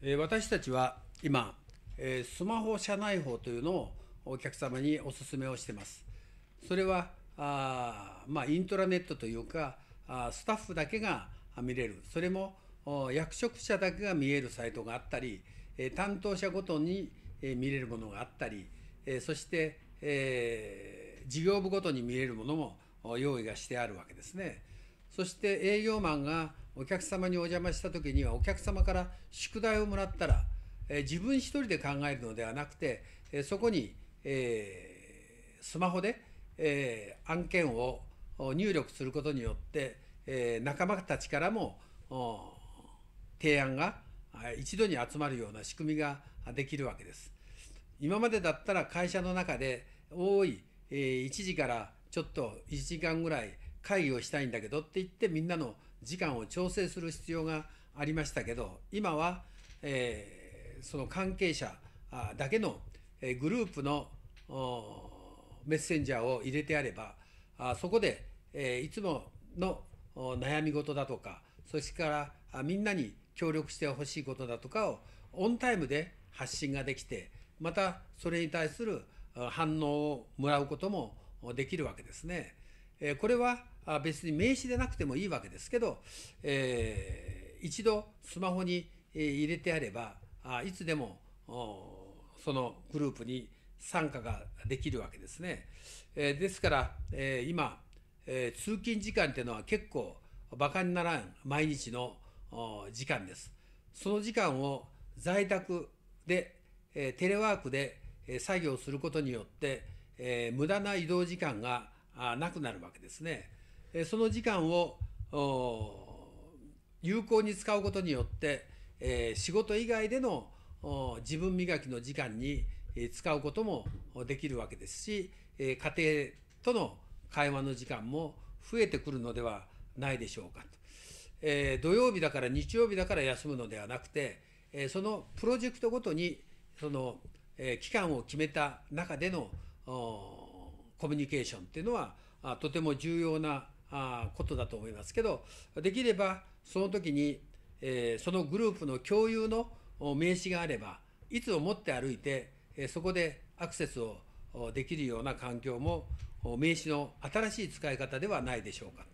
え私たちは今、えスマホ社内法というのをお客様にお勧めをしてます。それはあまあ、イントラネットというかあスタッフだけが見れるそれも役職者だけが見えるサイトがあったり、え担当者ごとに、え見れるものがあったり、えそして、えー、事業部ごとに見れるものも用意がしてあるわけですね。そして営業マンがお客様にお邪魔した時にはお客様から宿題をもらったら、え自分一人で考えるのではなくて、えそこに、えー、スマホで、えー、案件を入力することによって、えー、仲間たちからも提案が一度に集まるような仕組みができるわけです。今までだったら会社の中で多い、え1時からちょっと1時間ぐらい会議をしたいんだけどって言ってみんなの時間を調整する必要がありましたけど今は、えー、その関係者だけのグループのメッセンジャーを入れてあればあそこで、えー、いつもの悩み事だとかそしてからみんなに協力してほしいことだとかをオンタイムで発信ができてまたそれに対する反応をもらうこともできるわけですね。えこれは別に名刺でなくてもいいわけですけど、えー、一度スマホに入れてあればいつでもそのグループに参加ができるわけですね。えですから、え今、え通勤時間っていうのは結構バカにならん毎日の時間です。その時間を在宅で、えテレワークで作業することによって、え無駄な移動時間がなくなるわけですね。その時間を有効に使うことによって、え仕事以外での自分磨きの時間に使うこともできるわけですし、え家庭との会話の時間も増えてくるのではないでしょうかと、え土曜日だから日曜日だから休むのではなくて、えそのプロジェクトごとにその、え期間を決めた中でのコミュニケーションっていうのはとても重要なことだと思いますけどできればその時に、えー、そのグループの共有の名刺があればいつをもって歩いて、えー、そこでアクセスをできるような環境も名刺の新しい使い方ではないでしょうか。